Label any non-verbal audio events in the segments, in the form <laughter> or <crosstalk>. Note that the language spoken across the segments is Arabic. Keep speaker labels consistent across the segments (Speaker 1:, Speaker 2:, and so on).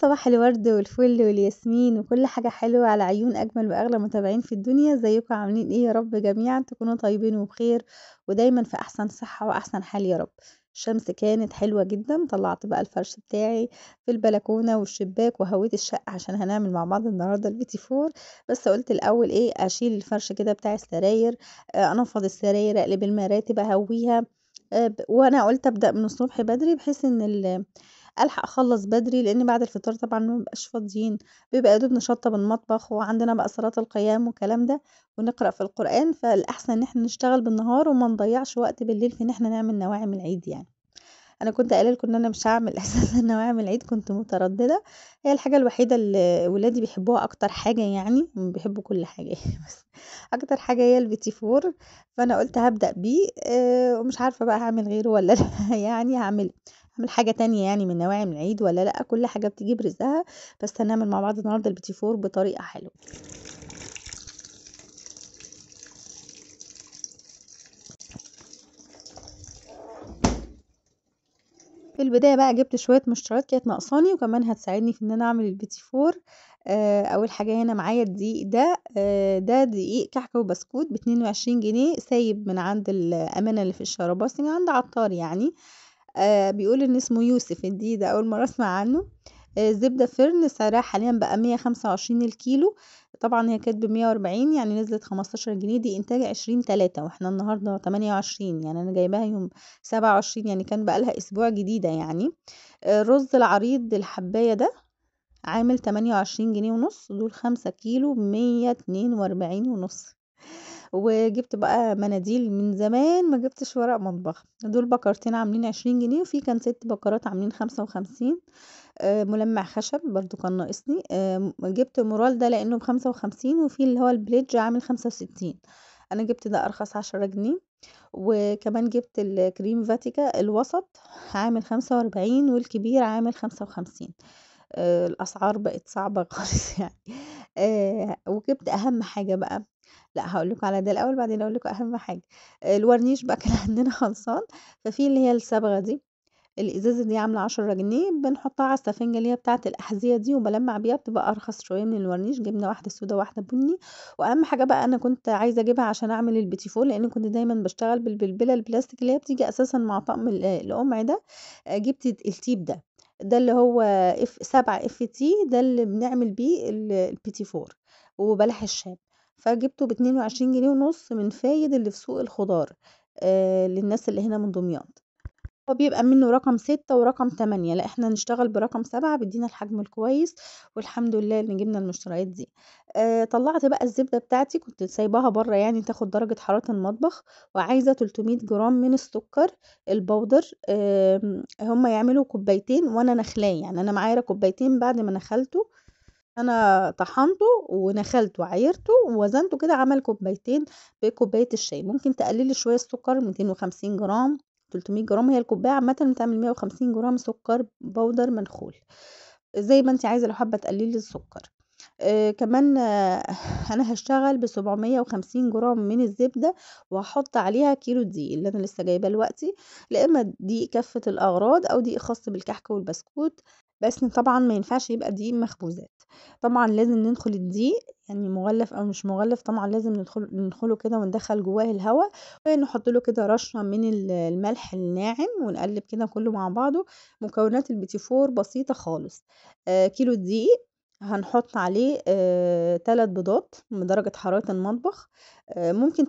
Speaker 1: صباح الورد والفل والياسمين وكل حاجة حلوة على عيون أجمل وأغلى متابعين في الدنيا ازيكم عاملين ايه يا رب جميعا تكونوا طيبين وبخير ودايما في أحسن صحة وأحسن حال يا رب الشمس كانت حلوة جدا طلعت بقى الفرش بتاعي في البلكونة والشباك وهويت الشقة عشان هنعمل مع بعض النهاردة البيتي فور بس قلت الأول ايه أشيل الفرش كده بتاع السراير آه، أنفض السراير أقلب المراتب أهويها آه، وانا قلت ابدا من الصبح بدري بحيث ان ألحق أخلّص بدري، لإن بعد الفطار طبعًا ما بنبقاش فاضيين، بيبقى دوب نشطّب المطبخ وعندنا بقى صلاة القيام والكلام ده، ونقرأ في القرآن، فالأحسن إن إحنا نشتغل بالنهار وما نضيّعش وقت بالليل في إن إحنا نعمل نواعم العيد يعني. أنا كنت قايلة لكم إن أنا مش هعمل <laughs> أساسًا نواعم العيد كنت مترددة، هي الحاجة الوحيدة اللي ولادي بيحبوها أكتر حاجة يعني، بيحبوا كل حاجة يعني، <laughs> بس أكتر حاجة هي البيتي فور، فأنا قُلت هبدا بيه آه، ومش عارفة بقى هعمل غيره ولا <laughs> لأ يعني هاعمله. اعمل حاجه تانية يعني من نواعم العيد ولا لا كل حاجه بتجيب رزقها بس هنعمل مع بعض النهارده البيتي فور بطريقه حلوه في البدايه بقى جبت شويه مشتريات كانت ناقصاني وكمان هتساعدني في ان انا اعمل البيتي فور آه، اول حاجه هنا معايا الدقيق ده آه، ده دقيق كحك وبسكوت ب 22 جنيه سايب من عند الامانه اللي في الشراباسي من عند عطار يعني آه، بيقول إن اسمه يوسف دي ده أول مرّة أسمع عنّه، آآ آه، زبدة فرن سعرها حاليًا بقى 125 الكيلو، طبعًا هي كانت ب140 يعني نزلت 15 جنيه دي إنتاج 20، 3 وإحنا النهارده 28 يعني أنا جايباها يوم 27 يعني كان بقى لها أسبوع جديدة يعني، الرز آه، العريض الحبّاية ده عامل 28 جنيه ونُص، دول 5 كيلو ب142 ونُص. وجبت بقى مناديل من زمان ما جبتش ورق مطبخ دول بكرتين عاملين عشرين جنيه وفي كان ست بكرات عاملين خمسة وخمسين آه، ملمع خشب برضو كان ناقصني جبت مورال ده لانه بخمسة وخمسين وفي اللي هو البليدج عامل خمسة وستين انا جبت ده ارخص عشرة جنيه وكمان جبت الكريم فاتيكا الوسط عامل خمسة واربعين والكبير عامل خمسة وخمسين آه، الاسعار بقت صعبة <laughs> خالص يعني آه، وجبت اهم حاجة بقى لا هقول لكم على ده الاول بعدين اقول لكم اهم حاجه الورنيش بقى <laughs> كان عندنا خلصان ففي اللي هي الصبغه دي الازازه دي عامله عشرة جنيه بنحطها على السفنجه اللي هي بتاعه الاحذيه دي وبلمع بيها بتبقى ارخص شويه من الورنيش جبنا واحده سودا واحده بني واهم حاجه بقى انا كنت عايزه اجيبها عشان اعمل البيتيفول لان كنت دايما بشتغل بالبلبله البلاستيك اللي هي بتيجي اساسا مع طقم القمع ده جبت التيب ده ده اللي هو اف 7 اف تي ده اللي بنعمل بيه البيتي فور وبلح الشاب فجبته باتنين وعشرين جنيه ونُص من فايد اللي في سوق الخضار آه للناس اللي هنا من دمياط. هو بيبقى منّه رقم ستة ورقم تمانية لأ إحنا هنشتغل برقم سبعة بيدّينا الحجم الكويس والحمد لله إن جبنا المشتريات دي. آه طلّعت بقى الزبدة بتاعتي كنت سايباها برّه يعني تاخد درجة حرارة المطبخ وعايزة 300 جرام من السُكّر البودر آه هم يعملوا كوبايتين وأنا نخلاه، يعني أنا معايره كوبايتين بعد ما نخلته انا طحنته ونخلته وعيرته ووزنته كده عمل كوبايتين بكوبايه الشاي ممكن تقللي شويه السكر 250 جرام 300 جرام هي الكوبايه عامه بتعمل 150 جرام سكر بودر منخول زي ما انت عايزه لو حابه تقللي السكر آه كمان آه انا هشتغل ب 750 جرام من الزبده وهحط عليها كيلو دقيق اللي انا لسه جايباه دلوقتي لا اما دقيق كافه الاغراض او دقيق خاص بالكحك والبسكوت بس طبعا ما ينفعش يبقى دقيق مخبوزات طبعًا لازم ندخل الضيق يعني مغلف أو مش مغلف طبعًا لازم ندخل ندخله كده وندخل جواه الهواء ونحط له كده رشة من الملح الناعم ونقلب كده كله مع بعضه، مكونات البيتي فور بسيطة خالص، آه كيلو دقيق هنحط عليه ثلاث آه بيضات من درجة حرارة المطبخ آه ممكن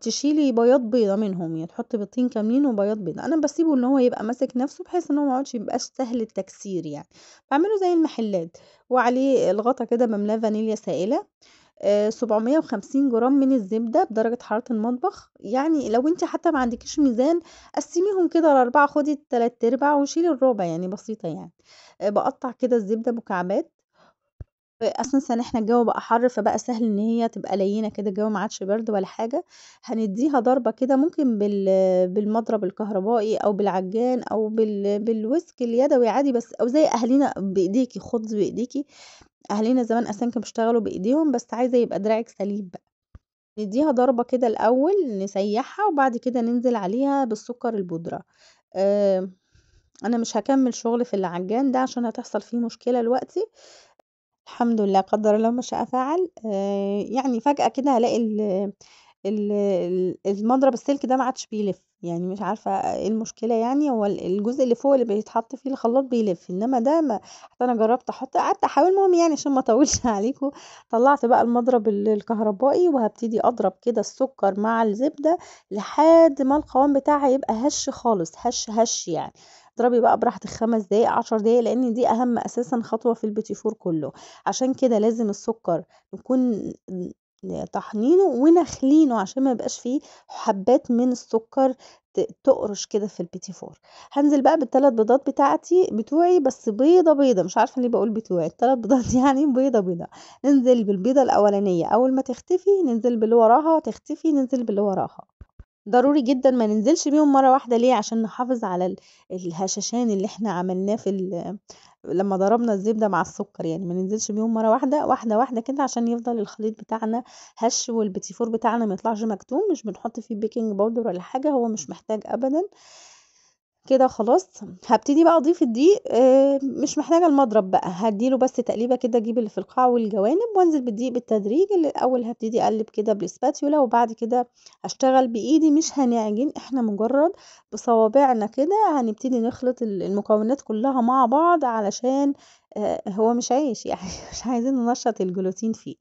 Speaker 1: تشيلي بياض بيضة منهم، يعني تحطّي بيضتين كاملين وبياض بيضة، أنا بسيبه إن هو يبقى ماسك نَفْسه بحيث إن هو ما يقعدش يبقاش سهل التكسير يعني، بعمله زي المحلات وعليه الغطا كده مملاه فانيليا سائلة، آآ آه، 750 جرام من الزبدة بدرجة حرارة المطبخ، يعني لو أنتِ حتى ما عندكيش ميزان قسّميهم كده ل خدي التلات ارباع وشيلي الربع يعني بسيطة يعني، آه، بقطع باقطّع كده الزبدة مكعبات اساسا إحنا الجو بقى حر، فبقى سهل إن هي تبقى لينة كده الجو ما عادش برد ولا حاجة، هنديها ضربة كده ممكن بال بالمضرب الكهربائي أو بالعجان أو بال بالوسك اليدوي عادي بس أو زي أهالينا بايديكي خدي بايديكي أهالينا زمان أساسًا كانوا بيشتغلوا بإيديهم بس عايزة يبقى دراعِك سليم بقى، نديها ضربة كده الأول نسيّحها وبعد كده ننزل عليها بالسكر البودرة، أه أنا مش هكمل شغل في العجان ده عشان هتحصل فيه مشكلة دلوقتي. الحمد لله، قدّر الله ما شاء فعل، آه، يعني فجأة كده هلاقي ال المضرب السلك ده ما عادش بيلِف، يعني مش عارفة إيه المشكلة يعني هو الجزء اللي فوق اللي بيتحط فيه الخلاط بيلِف، إنّما ده ما حتى أنا جرّبت أحط قعدت أحاول المهم يعني عشان ما أطوّلش <laughs> عليكم، طلّعت بقى المضرب الكهربائي وهبتدي أضرب كده السُكّر مع الزبدة لحد ما القوام بتاعها يبقى هشّ خالص، هشّ هشّ يعني. اضربي بقى براحتك خمس دقايق عشر دقايق لان دي اهم اساسا خطوه في البيتي فور كله عشان كده لازم السكر نكون طحنينه ونخلينه عشان ما يبقاش فيه حبات من السكر تقرش كده في البيتي فور هنزل بقى بالثلاث بيضات بتاعتي بتوعي بس بيضه بيضه مش عارفه ليه بقول بتوعي الثلاث بيضات <laughs> يعني بيضه بيضه ننزل بالبيضه الاولانيه اول ما تختفي ننزل باللي وراها تختفي ننزل باللي وراها ضروري جدًا ما ننزلش بيهم مرّة واحدة ليه، عشان نحافظ على الهشاشان اللي إحنا عملناه في لمّا ضربنا الزبدة مع السكر يعني، ما ننزلش بيهم مرّة واحدة، واحدة واحدة كده عشان يفضل الخليط بتاعنا هش والبتيفور فور بتاعنا ما يطلعش مكتوم، مش بنحط فيه بيكنج باودر ولا حاجة، هو مش محتاج أبدًا. كده خلاص، هبتدي بقى أضيف الدقيق آه، مش محتاجة المضرب بقى، هديله له بس تقليبة كده أجيب اللي في القاع والجوانب وأنزل بالدقيق بالتدريج، الأول هبتدي أقلّب كده بالسباتيولا وبعد كده اشتغل بإيدي مش هنعجن، إحنا مجرد بصوابعنا كده هنبتدي نخلط المكونات كلها مع بعض علشان آه، هو مش عيش يعني <laughs> مش عايزين ننشّط الجلوتين فيه.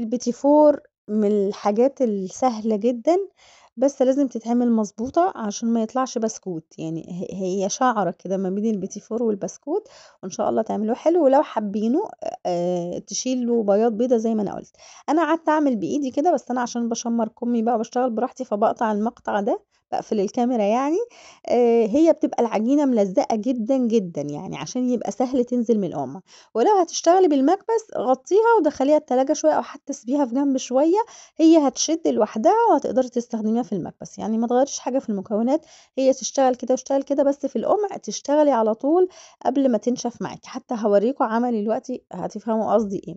Speaker 1: البيتي فور من الحاجات السهلة جدًا بس لازم تتعمل مظبوطه عشان ما يطلعش بسكوت يعني هي شعرة كده ما بين البيتي فور والبسكوت وان شاء الله تعملوه حلو ولو حابينه آه تشيلوا بياض بيضة زي ما انا قلت انا قعدت اعمل بايدي كده بس انا عشان بشمر كمي بقى وبشتغل براحتي فبقطع المقطع ده بقفل الكاميرا يعني، هي بتبقى العجينة ملزقة جدًا، جدًا، يعني عشان يبقى سهل تنزل من القمّة، ولو هتشتغلي بالمكبس غطّيها ودخّليها التلاجة شوية أو حتى سيبيها في جنب شوية، هي هتشد لوحدها وهتقدري تستخدميها في المكبس، يعني ما تغيّريش حاجة في المكونات، هي تشتغل كده وتشتغل كده، بس في القمع تشتغلي على طول قبل ما تنشف معاكي حتى هوريكم عملي دلوقتي هتفهموا قصدي إيه،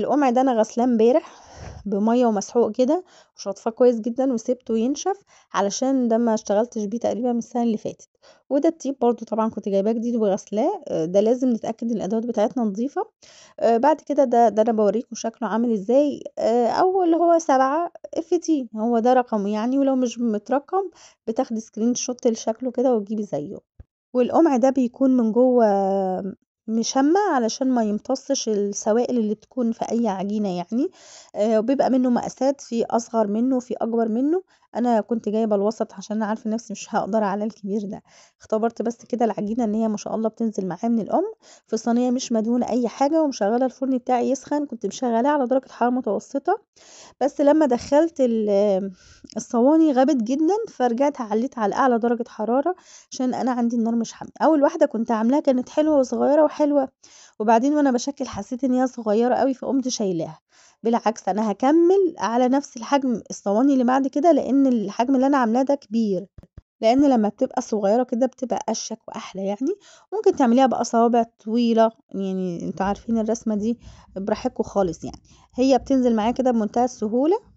Speaker 1: القمع ده أنا غسلاه امبارح بميه ومسحوق كده وشطفاه كويس جدا وسبته ينشف علشان ده ما اشتغلتش بيه تقريبا من السنه اللي فاتت وده الطيب برضو طبعا كنت جايباه جديد وغسلاه آه، ده لازم نتاكد ان الادوات بتاعتنا نظيفه آه، بعد كده ده ده انا بوريكم شكله عامل ازاي آه، اول هو سبعة اف تي هو ده رقم يعني ولو مش مترقم بتاخد سكرين شوت لشكله كده وتجيبي زيه والقمع ده بيكون من جوه مشمّع علشان ما يمتصش السوائل اللي بتكون في أي عجينة يعني، آه، وبيبقى منّه مقاسات في أصغر منّه وفي أكبر منّه، أنا كنت جايبة الوسط عشان أنا عارفة نفسي مش هقدر على الكبير ده، اختبرت بس كده العجينة إن هي ما شاء الله بتنزل معايا من الأم، في صينية مش مدهونة أي حاجة ومشغّلة الفرن بتاعي يسخن كنت مشغّلاه على درجة حرارة متوسطة، بس لمّا دخّلت آه، الصواني غابت جدًا فرجعت علّيت على أعلى درجة حرارة عشان أنا عندي النار مش حامية، أول واحدة كنت عاملاها كانت حلوة وصغيّرة حلوة وبعدين وأنا بشكل حسّيت إن هي صغيّرة أوي فقُمت شايلاها، بالعكس أنا هكمل على نفس الحجم الصواني اللي بعد كده لإن الحجم اللي أنا عاملاه ده كبير، لإن لمّا بتبقى صغيّرة كده بتبقى اشك وأحلى يعني، ممكن تعمليها بأصابع طويلة يعني انتوا عارفين الرسمة دي براحتكم خالص يعني، هي بتنزل معايا كده بمنتهى السهولة.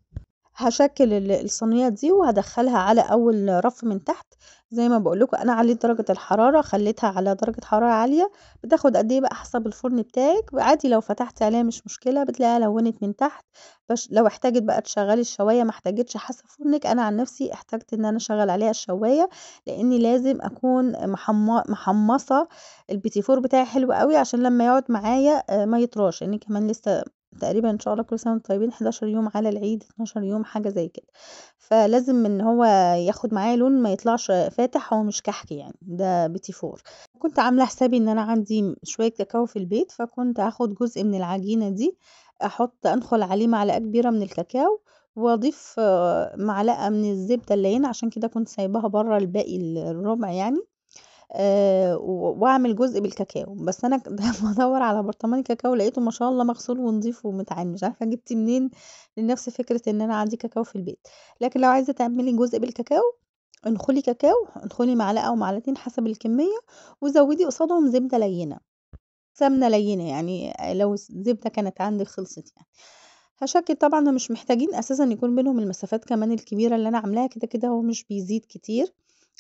Speaker 1: هشكل الصينية دي وهدخلها على أول رف من تحت زي ما بقول لكم أنا عليت درجة الحرارة خليتها على درجة حرارة عالية بتاخد قد إيه بقى حسب الفرن بتاعك عادي لو فتحتي عليها مش مشكلة بتلاقيها لونت من تحت بش لو احتاجت بقى تشغلي الشواية ما احتاجتش حسب فرنك أنا عن نفسي احتجت إن أنا أشغل عليها الشواية لأني لازم أكون محمصة البيتي فور بتاعي حلو قوي عشان لما يقعد معايا آه، ما يطراش لأن كمان لسه تقريبا إن شاء الله كل سنة وأنتم طيبين 11 يوم على العيد 12 يوم حاجة زي كده، فلازم إن هو ياخد معايا لون ما يطلعش فاتح هو مش كحكي يعني ده بيتي فور، كنت عاملة حسابي إن أنا عندي شوية كاكاو في البيت فكنت هاخد جزء من العجينة دي أحط أنخل عليه معلقة كبيرة من الكاكاو وأضيف آه، معلقة من الزبدة هنا عشان كده كنت سايباها برا الباقي الربع يعني آه، وأعمل جزء بالكاكاو، بس أنا بدور <laughs> على برطمان الكاكاو لقيته ما شاء الله مغسول ونضيف ومتعامل مش عارفة جبت منين لنفس فكرة إن أنا عندي كاكاو في البيت، لكن لو عايزة تعملي جزء بالكاكاو انخلي كاكاو، انخلي معلقة أو معلقتين حسب الكمية، وزودي قصادهم زبدة لينة، سمنة لينة يعني لو الزبدة كانت عندِك خلصت يعني، هشكل طبعًا مش محتاجين أساسًا يكون بينهم المسافات كمان الكبيرة اللي أنا عاملاها كده كده هو مش بيزيد كتير.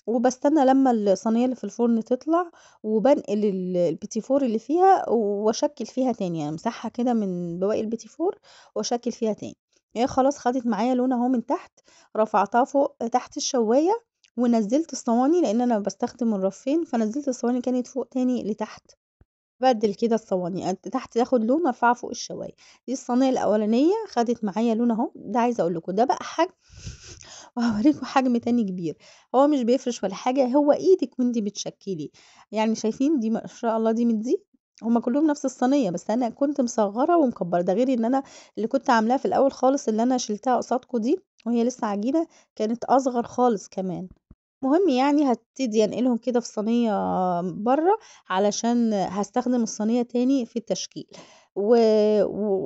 Speaker 1: وبستنى لمّا الصينية اللي في الفرن تطلع، وبنقل البيتي فور اللي فيها وأشكِّل فيها تاني، يعني أمسحها كده من بواقي البيتي فور وأشكِّل فيها تاني. هي خلاص خدت معايا لون أهو من تحت، رفعتها فوق تحت الشواية ونزّلت الصواني لإن أنا بستخدم الرفين، فنزّلت الصواني كانت فوق تاني لتحت. بدل كده الصواني، تحت تاخد لون وأرفعها فوق الشواية. دي الصينية الأولانية خدت معايا لون أهو، ده عايزة أقول لكم ده بقى حجم وهوريكم حجم تاني كبير، هو مش بيفرش ولا حاجة هو إيدِك وأنتِ بتشكّلي، يعني شايفين دي ما شاء الله دي من دي، هما كلّهم نفس الصينية بس أنا كنت مصغّرة ومكبّرة، ده غير إن أنا اللي كنت عاملاه في الأول خالص اللي أنا شِلتها قصادكم دي وهي لسه عجينة كانت أصغر خالص كمان، مهم يعني هبتدي أنقلهم كده في صينية برّه علشان هستخدم الصينية تاني في التشكيل. و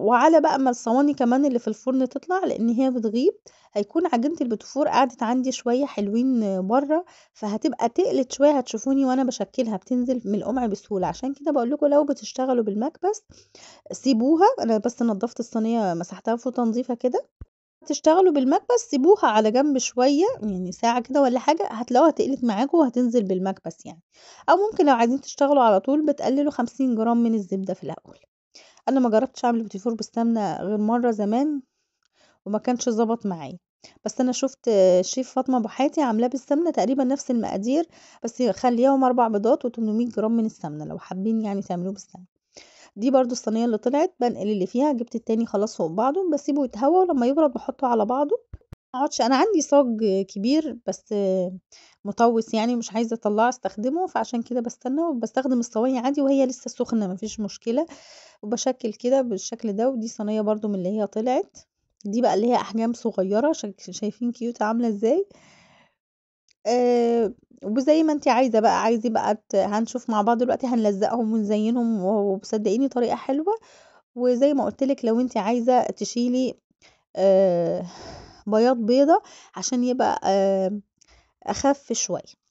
Speaker 1: وعلى بقى ما الصواني كمان اللي في الفرن تطلع، لإن هي بتغيب، هيكون عجينة البتفور قعدت عندي شوية حلوين برّه، فهتبقى تقلت شوية هتشوفوني وأنا بشكلها بتنزل من القمع بسهولة، عشان كده بقول لكم لو بتشتغلوا بالمكبس سيبوها أنا بس نضّفت الصينية مسحتها فوق تنظيفه كده، تشتغلوا بالمكبس سيبوها على جنب شوية يعني ساعة كده ولا حاجة هتلاقوها تقلت معاكم وهتنزل بالمكبس يعني، أو ممكن لو عايزين تشتغلوا على طول بتقللوا خمسين جرام من الزبدة في الأول. أنا ما جرّبتش أعمل فور بالسمنة غير مرّة زمان، وما كانش ظبط معايا، بس أنا شُفت شيف فاطمة بحاتي عاملاه بالسمنة تقريبا نفس المقادير، بس خليهم اربع بيضات و800 جرام من السمنة لو حابين يعني تعملوه بالسمنة. دي برضه الصينية اللي طلعت بنقل اللي فيها، جبت التاني خلاص فوق بعضه، بسيبه يتهوى ولمّا يبرد بحطه على بعضه. أقعدش أنا عندي صاج كبير بس مطوِّس يعني مش عايزة أطلّعه أستخدمه، فعشان كده بستنى وبستخدم الصواني عادي وهي لسه سخنة مفيش مشكلة، وبشكل كده بالشكل ده، ودي صينية برضو من اللي هي طلعت، دي بقى اللي هي أحجام صغيرة شايفين كيوت عاملة إزاي؟ أه وزي ما أنتِ عايزة بقى، عايزة بقى ت هنشوف مع بعض دلوقتي هنلزقهم ونزيّنهم وصدقيني طريقة حلوة، وزي ما قُلت لِك لو أنتِ عايزة تشيلي أه بياض بيضة عشان يبقى آمم، أخف شوية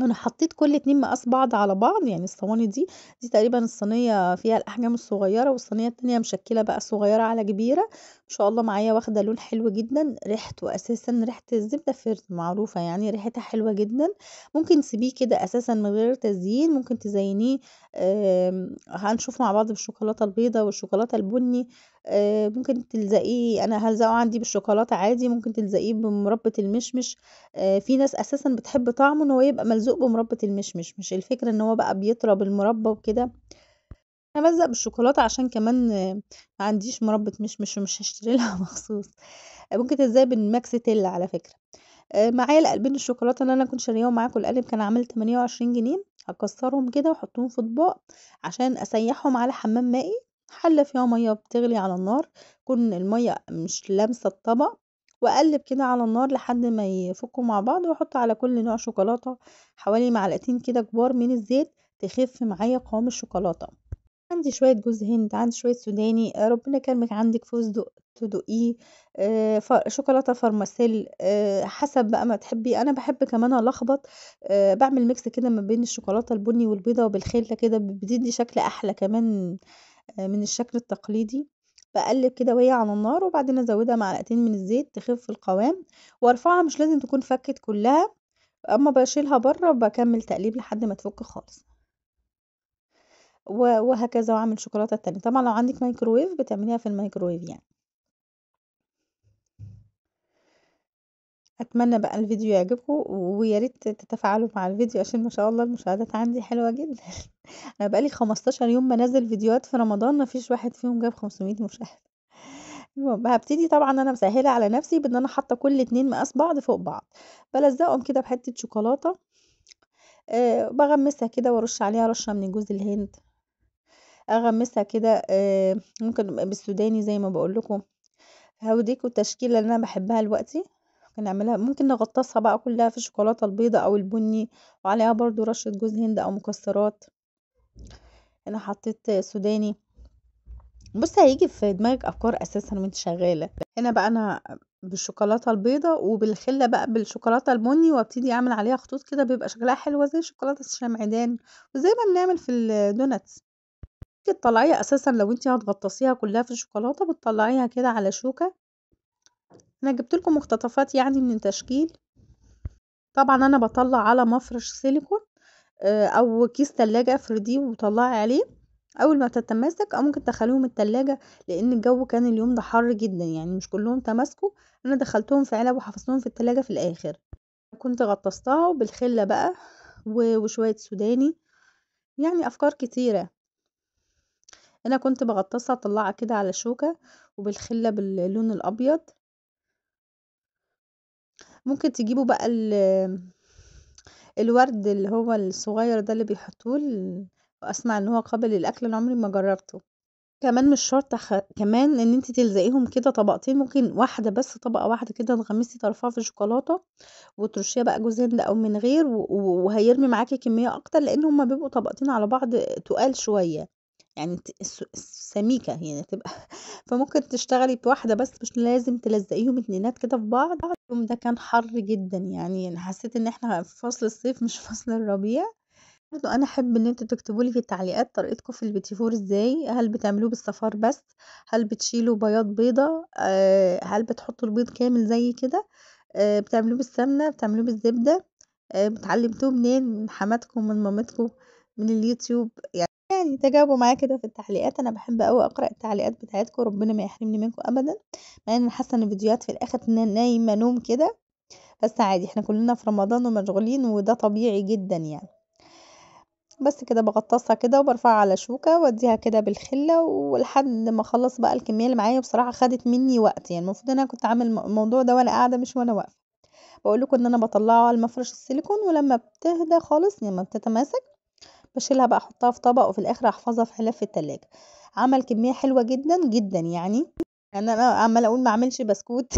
Speaker 1: انا حطيت كل اتنين مقاس بعض على بعض يعني الصواني دي دي تقريبا الصينيه فيها الاحجام الصغيره والصينيه التانية مشكله بقى صغيره على كبيره شاء الله معايا واخدة لون حلو جدًا، ريحته أساسًا ريحة الزبدة فِرْد معروفة يعني ريحتها حلوة جدًا، ممكن تسيبيه كده أساسًا من غير تزيين، ممكن تزينيه آمم، هنشوف مع بعض بالشوكولاتة البيضا والشوكولاتة البني آه، ممكن تلزقيه أنا هلزقه عندي بالشوكولاتة عادي، ممكن تلزقيه بمربى المشمش آه، في ناس أساسًا بتحب طعمه إن هو يبقى ملزوق بمربى المشمش، مش الفكرة إن هو بقى بيطرى بالمربى وكده. همزق بالشوكولاتة عشان كمان ما عنديش مربى مشمش ومش هشتري لها <laughs> مخصوص، ممكن بالماكس تيلا على فكرة، آه، معايا القلبين الشوكولاتة اللي أنا كنت شاريهم معاكم القلب كان عامل 28 وعشرين جنيه، هكسرهم كده وأحطهم في أطباق عشان أسيحهم على حمام مائي، حلة فيها مية بتغلي على النار، تكون المية مش لامسة الطبق، وأقلب كده على النار لحد ما يفكوا مع بعض، وأحط على كل نوع شوكولاتة حوالي معلقتين كده كبار من الزيت تخف معايا قوام الشوكولاتة. عندي شوية جوز هند، عندي شوية سوداني، آه، ربنا يكرمِك عندِك فستق تدقيه آه، ف شوكولاتة فارماسيل، آه، حسب بقى ما تحبي، أنا بحب كمان ألخبط بعمل ميكس mix كده ما بين الشوكولاتة البني والبيضا وبالخلّة كده بتدّي شكل أحلى كمان من الشكل التقليدي، بقلب كده وهي على النار وبعدين أزودها معلقتين من الزيت تخف القوام، وأرفعها مش لازم تكون فكِّت كلها، أمّا بشيلها برّه وبكمل تقليب لحد ما تفُك خالص. وهكذا وأعمل شوكولاتة تانية، طبعًا لو عندِك مايكروويف بتعمليها في المايكروويف يعني. أتمنى بقى الفيديو يعجبكم ويا ريت تتفاعلوا مع الفيديو عشان ما شاء الله المشاهدات عندي حلوة جدًا <laughs> أنا بقى لي 15 يوم بنزل فيديوهات في رمضان ما فيش واحد فيهم جاب 500 مشاهدة المهم هبتدي طبعًا أنا مسهّلة على نفسي بإن أنا حاطة كل اتنين مقاس بعض فوق بعض، بلزقهم كده بحتة شوكولاتة أه بغمسها كده وأرُش عليها رشة من جوز الهند. أغمسها كده آآ آه، ممكن بالسوداني زي ما بقول لكم، هو التشكيلة اللي أنا بحبها دلوقتي، ممكن نعملها ممكن نغطّسها بقى كلها في الشوكولاتة البيضا أو البني وعليها برضو رشة جوز هند أو مكسرات، هنا حطيت سوداني، بص هيجي في دماغِك أفكار أساسًا وأنتِ شغالة، هنا بقى أنا بالشوكولاتة البيضا وبالخِلّة بقى بالشوكولاتة البني وابتدي أعمل عليها خطوط كده بيبقى شكلها حلوه زي شوكولاتة الشمعدان وزي ما بنعمل في الدوناتس ممكن تطلعيها أساسًا لو أنتِ هتغطّسيها كلّها في الشوكولاتة، بتطلّعيها كده على شوكة. أنا جبت لكم مقتطفات يعني من تشكيل. طبعًا أنا بطلع على مفرش سيليكون آه، أو كيس تلاجة افرديه وطلّعي عليه، أول ما تتماسك او ممكن تدخّليهم التلاجة، لإن الجو كان اليوم ده حَر جدًا، يعني مش كلّهم تماسكوا، أنا دخّلتهم في علب وحفظتهم في التلاجة في الآخر. كنت غطّستها وبالخِلّة بقى وشوية سوداني، يعني أفكار كتيرة. أنا كنت بغطسها أطلّعها كده على شوكة، وبالخِلّة باللون الأبيض. ممكن تجيبوا بقى ال <hesitation> الورد اللي هو الصغيّر ده اللي بيحطّوه وأسمع <hesitation> إن هو قابل للأكل، أنا عمري ما جرّبته. كمان مش شرط خ <hesitation> كمان إن أنتِ تلزقيهم كده طبقتين، ممكن واحدة بس طبقة واحدة كده تغمّسي طرفها في الشوكولاتة، وترشّيها بقى هند أو من غير، و وهيرمي معاكي كمّية أكتر، لإن هما بيبقوا طبقتين على بعض تُقال شوية. يعني سميكة يعني تبقى <laughs> فممكن تشتغلي بواحدة بس مش لازم تلزقيهم اتنينات كده في بعض اليوم ده كان حر جدا يعني أنا يعني حسيت إن احنا في فصل الصيف مش <laughs> فصل الربيع برضو انا احب ان انتوا تكتبوا لي في التعليقات طريقتكم في البيتيفور ازاي هل بتعملوه بالصفار بس هل بتشيلوا بياض بيضه هل بتحطوا البيض كامل زي كده بتعملوه بالسمنه بتعملوه بالزبده بتعلمتوه اتعلمتوه منين من حماتكم من مامتكم من اليوتيوب يعني يعني تجاوبوا معايا كده في التعليقات أنا بحب أوي أقرأ التعليقات بتاعتكم، ربنا ما يحرمني منكم أبدًا، مع إن أنا حاسة إن الفيديوهات في الآخر نايمة نوم كده، بس عادي إحنا كلنا في رمضان ومشغولين وده طبيعي جدًا يعني، بس كده بغطسها كده وبرفعها على شوكة وأديها كده بالخلة ولحد ما أخلص بقى الكمية اللي معايا بصراحة خدت مني وقت يعني المفروض إن أنا كنت عامل الموضوع ده وأنا قاعدة مش وأنا واقفة، بقول لكم إن أنا بطلعه على المفرش السيليكون ولما بتهدى خالص لما بتتماسك بشيلها بقى احطها في طبق وفي الاخر احفظها في حلف في التلاجة عمل كمية حلوة جدًا، جدًا يعني، يعني انا عمال أقول ما أعملش بسكوت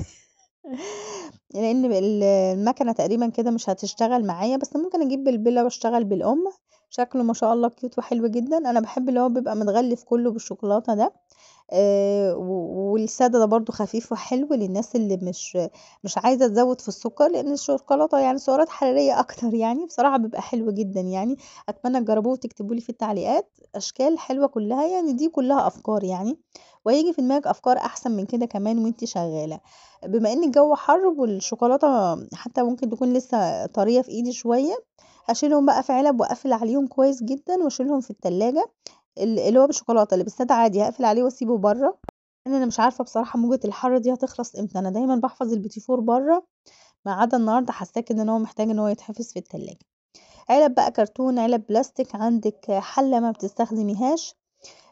Speaker 1: <laughs> لإن المكنة تقريبًا كده مش هتشتغل معايا، بس ممكن أجيب بالبلة وأشتغل بالأم، شكله ما شاء الله كيوت وحلو جدًا، أنا بحب اللي هو بيبقى متغلف كله بالشوكولاتة ده. آه، والسادة ده برضو خفيف وحلو للناس اللي مش مش عايزة تزوّد في السُكّر، لإن الشوكولاتة يعني سعرات حرارية أكتر <laughs> يعني، بصراحة بيبقى حلو جدًا يعني، أتمنى تجرّبوه وتكتبوا لي في التعليقات أشكال حلوة كلّها، يعني دي كلّها أفكار يعني، وهييجي في دماغِك أفكار أحسن من كده كمان وأنتِ شغّالة، بما إن الجو حَر والشوكولاتة حتى ممكن تكون لسه طريّة في إيدي شوية، هشيلهم بقى في علب وأقفّل عليهم كويس جدًا وأشيلهم في التلاجة اللي هو بالشوكولاتة اللي بالسادة عادي هقفل عليه واسيبه برّه، لإن أنا مش عارفة بصراحة موجة الحَر دي هتخلص إمتى، أنا دايمًا بحفظ البيتي فور برّه، ما عدا النهارده حساك إن هو محتاج إن هو يتحفظ في التلاجة، علب بقى كرتون، علب بلاستيك، عندِك حلة ما بتستخدميهاش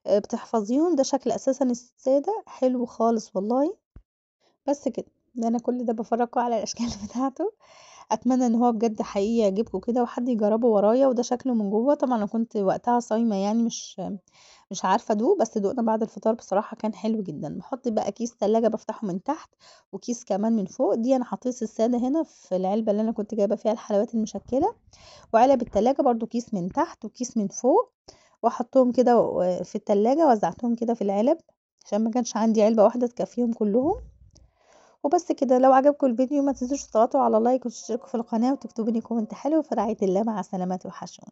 Speaker 1: آه، بتحفظيهم، ده شكل أساسًا السادة حلو خالص والله، بس كده. ده أنا كل ده بافرّجكم على الأشكال <laughs> بتاعته، أتمنى إن هو بجد حقيقي يعجبكم كده وحد يجرّبه ورايا، وده شكله من جوّه، طبعًا أنا كنت وقتها صايمة يعني مش مش عارفة أدوق، بس دوقنا بعد الفطار بصراحة كان حلو جدًا، بحط بقى كيس تلاجة بفتحه من تحت وكيس كمان من فوق، دي أنا حطيت السادة هنا في العلبة اللي أنا كنت جايبة فيها الحلويات المشكّلة، وعلب التلاجة برضه كيس من تحت وكيس من فوق، وأحطهم كده في التلاجة وزّعتهم كده في العلب، عشان ما كانش عندي علبة واحدة تكفيهم كلّهم. وبس كده لو عجبكم الفيديو ما تنسوش تضغطوا على لايك وتشتركوا في القناة وتكتبوا لي كومنت حلو في رعاية الله مع سلامة وحشون